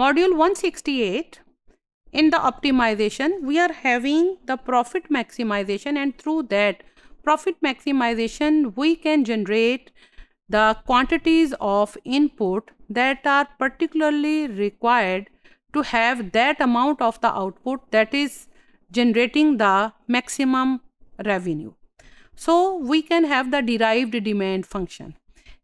Module 168 in the optimization we are having the profit maximization and through that profit maximization we can generate the quantities of input that are particularly required to have that amount of the output that is generating the maximum revenue. So, we can have the derived demand function.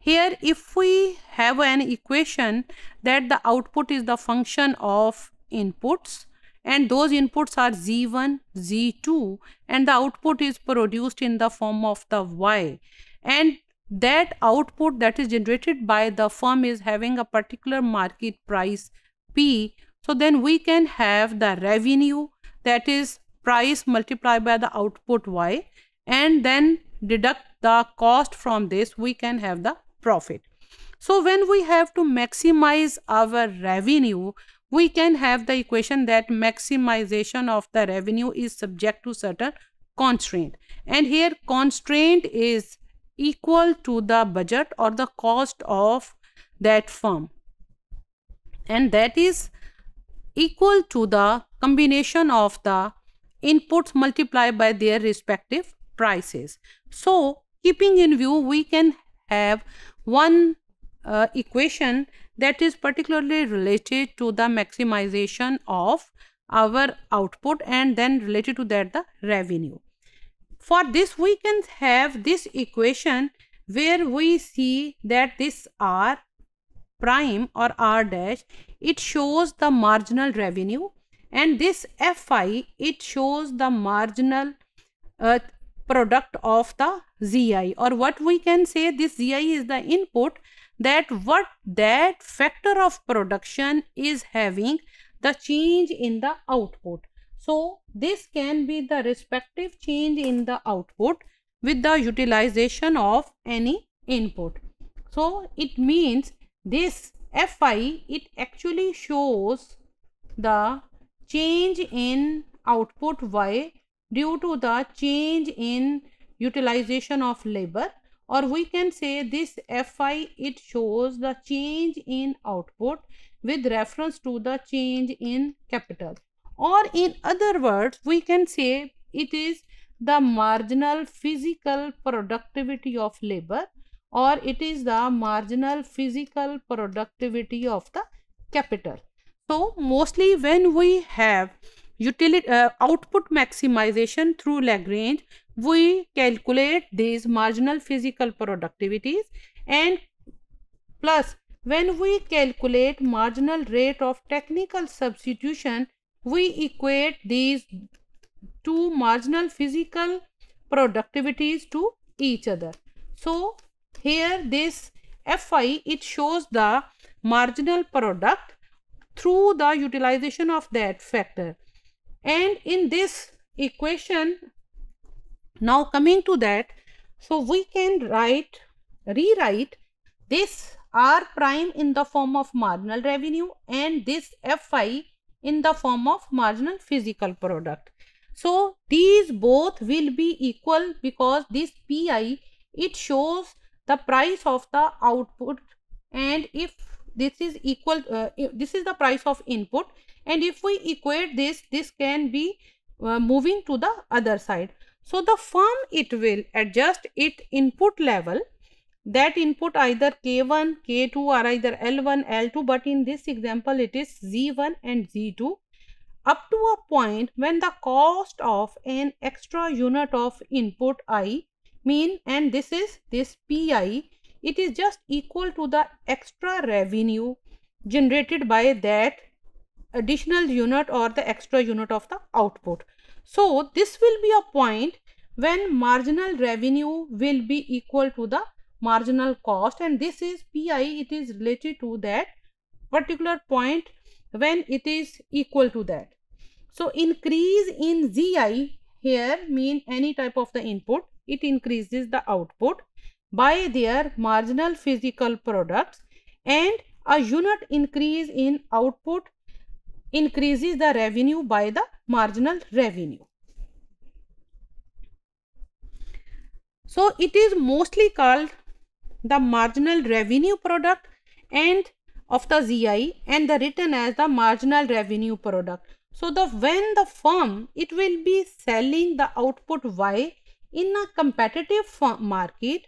Here if we have an equation that the output is the function of inputs and those inputs are z1, z2 and the output is produced in the form of the y and that output that is generated by the firm is having a particular market price P. So then we can have the revenue that is price multiplied by the output Y and then deduct the cost from this we can have the profit. So when we have to maximize our revenue, we can have the equation that maximization of the revenue is subject to certain constraint. And here constraint is equal to the budget or the cost of that firm. And that is equal to the combination of the inputs multiplied by their respective prices. So keeping in view, we can have one uh, equation that is particularly related to the maximization of our output and then related to that the revenue. For this we can have this equation where we see that this R prime or R dash it shows the marginal revenue and this Fi it shows the marginal uh, product of the zi or what we can say this zi is the input that what that factor of production is having the change in the output. So, this can be the respective change in the output with the utilization of any input. So, it means this Fi it actually shows the change in output y due to the change in utilization of labor or we can say this Fi it shows the change in output with reference to the change in capital or in other words we can say it is the marginal physical productivity of labor or it is the marginal physical productivity of the capital. So, mostly when we have Utility, uh, output maximization through Lagrange, we calculate these marginal physical productivities and plus when we calculate marginal rate of technical substitution, we equate these two marginal physical productivities to each other. So, here this Fi, it shows the marginal product through the utilization of that factor. And in this equation, now coming to that, so we can write, rewrite this R prime in the form of marginal revenue and this FI in the form of marginal physical product. So, these both will be equal because this PI, it shows the price of the output and if this is equal uh, this is the price of input and if we equate this this can be uh, moving to the other side so the firm it will adjust its input level that input either k1 k2 or either l1 l2 but in this example it is z1 and z2 up to a point when the cost of an extra unit of input i mean and this is this pi it is just equal to the extra revenue generated by that additional unit or the extra unit of the output. So, this will be a point when marginal revenue will be equal to the marginal cost and this is PI it is related to that particular point when it is equal to that. So, increase in ZI here mean any type of the input it increases the output by their marginal physical products and a unit increase in output increases the revenue by the marginal revenue. So, it is mostly called the marginal revenue product and of the ZI and the written as the marginal revenue product. So, the when the firm it will be selling the output Y in a competitive market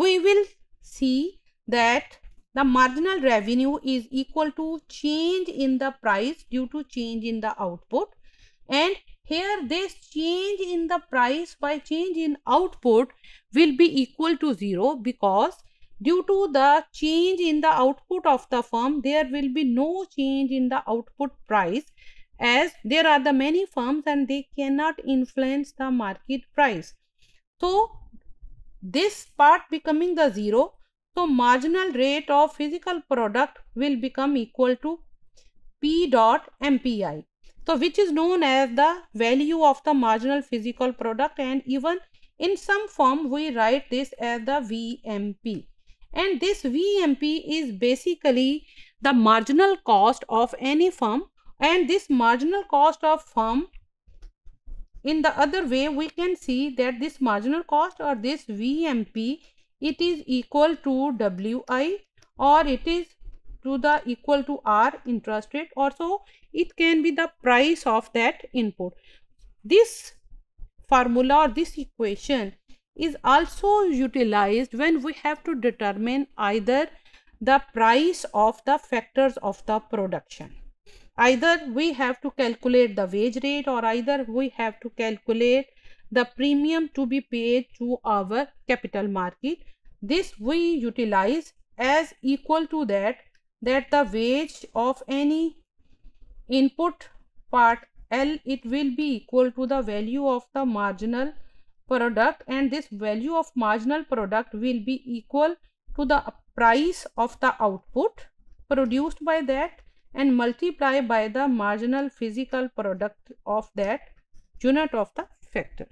we will see that the marginal revenue is equal to change in the price due to change in the output and here this change in the price by change in output will be equal to 0 because due to the change in the output of the firm there will be no change in the output price as there are the many firms and they cannot influence the market price. So, this part becoming the zero, so marginal rate of physical product will become equal to P dot MPI. So which is known as the value of the marginal physical product and even in some form we write this as the VMP. And this VMP is basically the marginal cost of any firm and this marginal cost of firm in the other way, we can see that this marginal cost or this VMP, it is equal to WI or it is to the equal to R interest rate. or so. it can be the price of that input. This formula or this equation is also utilized when we have to determine either the price of the factors of the production either we have to calculate the wage rate or either we have to calculate the premium to be paid to our capital market this we utilize as equal to that that the wage of any input part L it will be equal to the value of the marginal product and this value of marginal product will be equal to the price of the output produced by that and multiply by the marginal physical product of that unit of the factor.